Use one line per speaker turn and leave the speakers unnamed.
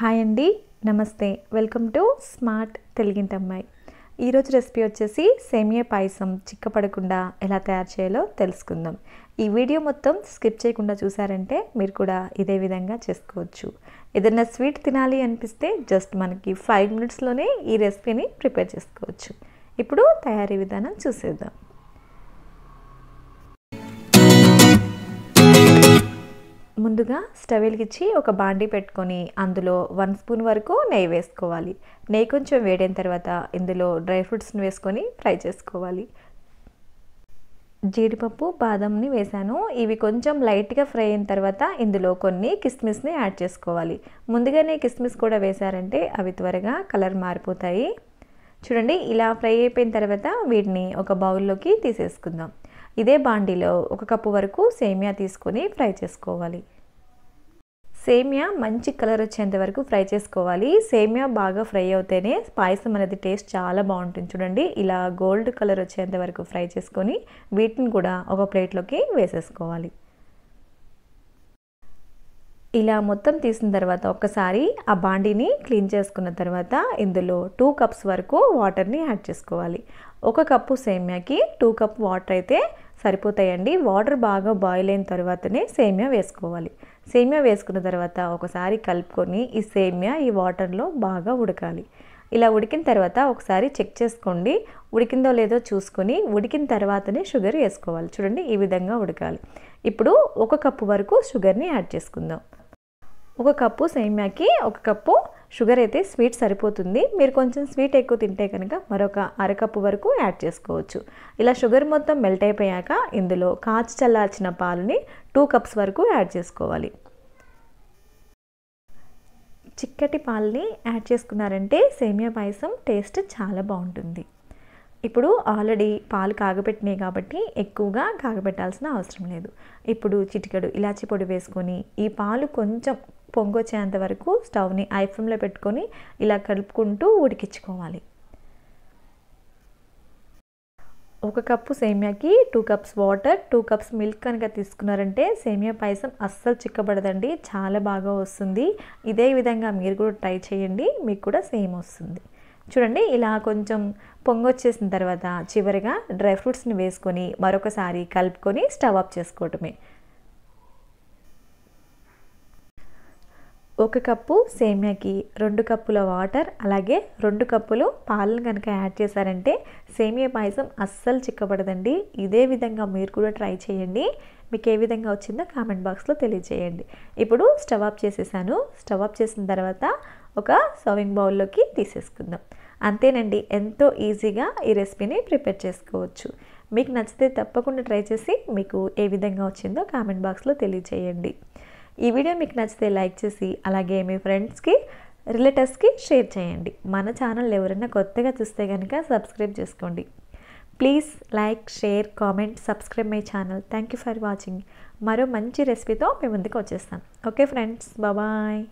hi అండి నమస్తే welcome to smart అమ్మాయి ఈరోజు రెసిపీ వచ్చేసి సేమియా పాయసం చిక్కపడకుండా ఎలా తయారు చేయాలో తెలుసుకుందాం ఈ వీడియో మొత్తం స్కిప్ చేయకుండా చూసారంటే మీరు కూడా ఇదే విధంగా చేసుకోవచ్చు ఏదైనా స్వీట్ తినాలి అనిపిస్తే జస్ట్ మనకి ఫైవ్ మినిట్స్లోనే ఈ రెసిపీని ప్రిపేర్ చేసుకోవచ్చు ఇప్పుడు తయారీ విధానం చూసేద్దాం ముందుగా స్టవ్ వెలిగించి ఒక బాండి పెట్టుకొని అందులో వన్ స్పూన్ వరకు నెయ్యి వేసుకోవాలి నెయ్యి కొంచెం వేడైన తర్వాత ఇందులో డ్రై ఫ్రూట్స్ని వేసుకొని ఫ్రై చేసుకోవాలి జీడిపప్పు బాదంని వేశాను ఇవి కొంచెం లైట్గా ఫ్రై అయిన తర్వాత ఇందులో కొన్ని కిస్మిస్ని యాడ్ చేసుకోవాలి ముందుగానే కిస్మిస్ కూడా వేశారంటే అవి త్వరగా కలర్ మారిపోతాయి చూడండి ఇలా ఫ్రై అయిపోయిన తర్వాత వీటిని ఒక బౌల్లోకి తీసేసుకుందాం ఇదే బాండీలో ఒక కప్పు వరకు సేమియా తీసుకొని ఫ్రై చేసుకోవాలి సేమియా మంచి కలర్ వచ్చేంత వరకు ఫ్రై చేసుకోవాలి సేమియా బాగా ఫ్రై అవుతేనే పాయసం అనేది టేస్ట్ చాలా బాగుంటుంది చూడండి ఇలా గోల్డ్ కలర్ వచ్చేంత వరకు ఫ్రై చేసుకొని వీటిని కూడా ఒక ప్లేట్లోకి వేసేసుకోవాలి ఇలా మొత్తం తీసిన తర్వాత ఒక్కసారి ఆ బాండీని క్లీన్ చేసుకున్న తర్వాత ఇందులో టూ కప్స్ వరకు వాటర్ని యాడ్ చేసుకోవాలి ఒక కప్పు సేమ్యాకి టూ కప్ వాటర్ అయితే సరిపోతాయండి వాటర్ బాగా బాయిల్ అయిన తర్వాతనే సేమ్యా వేసుకోవాలి సేమ్యా వేసుకున్న తర్వాత ఒకసారి కలుపుకొని ఈ సేమ్యా ఈ వాటర్లో బాగా ఉడకాలి ఇలా ఉడికిన తర్వాత ఒకసారి చెక్ చేసుకోండి ఉడికిందో లేదో చూసుకొని ఉడికిన తర్వాతనే షుగర్ వేసుకోవాలి చూడండి ఈ విధంగా ఉడకాలి ఇప్పుడు ఒక కప్పు వరకు షుగర్ని యాడ్ చేసుకుందాం ఒక కప్పు సేమ్యాకి ఒక కప్పు షుగర్ అయితే స్వీట్ సరిపోతుంది మీరు కొంచెం స్వీట్ ఎక్కువ తింటే కనుక మరొక అరకప్పు వరకు యాడ్ చేసుకోవచ్చు ఇలా షుగర్ మొత్తం మెల్ట్ అయిపోయాక ఇందులో కాచి చల్లార్చిన పాలని టూ కప్స్ వరకు యాడ్ చేసుకోవాలి చిక్కటి పాలని యాడ్ చేసుకున్నారంటే సేమియా పాయసం టేస్ట్ చాలా బాగుంటుంది ఇప్పుడు ఆల్రెడీ పాలు కాగబెట్టినాయి కాబట్టి ఎక్కువగా కాగబెట్టాల్సిన అవసరం లేదు ఇప్పుడు చిటికెడు ఇలాచి పొడి వేసుకొని ఈ పాలు కొంచెం పొంగొచ్చేంత వరకు స్టవ్ని ఐ పెట్టుకొని ఇలా కలుపుకుంటూ ఉడికించుకోవాలి ఒక కప్పు సేమియాకి two cups water two cups milk కనుక తీసుకున్నారంటే సేమియా పాయసం అస్సలు చిక్కబడదండి చాలా బాగా వస్తుంది ఇదే విధంగా మీరు కూడా ట్రై చేయండి మీకు కూడా సేమ్ వస్తుంది చూడండి ఇలా కొంచెం పొంగొచ్చేసిన తర్వాత చివరిగా డ్రై ఫ్రూట్స్ని వేసుకొని మరొకసారి కలుపుకొని స్టవ్ ఆఫ్ చేసుకోవటమే ఒక కప్పు సేమ్యాకి రెండు కప్పుల వాటర్ అలాగే రెండు కప్పులు పాలను కనుక యాడ్ చేశారంటే సేమియా పాయసం అస్సలు చిక్కబడదండి ఇదే విధంగా మీరు కూడా ట్రై చేయండి మీకు ఏ విధంగా వచ్చిందో కామెంట్ బాక్స్లో తెలియజేయండి ఇప్పుడు స్టవ్ ఆఫ్ చేసేసాను స్టవ్ ఆఫ్ చేసిన తర్వాత ఒక సర్వింగ్ బౌల్లోకి తీసేసుకుందాం అంతేనండి ఎంతో ఈజీగా ఈ రెసిపీని ప్రిపేర్ చేసుకోవచ్చు మీకు నచ్చితే తప్పకుండా ట్రై చేసి మీకు ఏ విధంగా వచ్చిందో కామెంట్ బాక్స్లో తెలియజేయండి ఈ వీడియో మీకు నచ్చితే లైక్ చేసి అలాగే మీ ఫ్రెండ్స్కి రిలేటివ్స్కి షేర్ చేయండి మన ఛానల్ ఎవరైనా కొత్తగా చూస్తే కనుక సబ్స్క్రైబ్ చేసుకోండి please like share comment subscribe my channel thank you for watching మరో మంచి రెసిపీతో మీ ముందుకు వచ్చేస్తాను ఓకే ఫ్రెండ్స్ బాబాయ్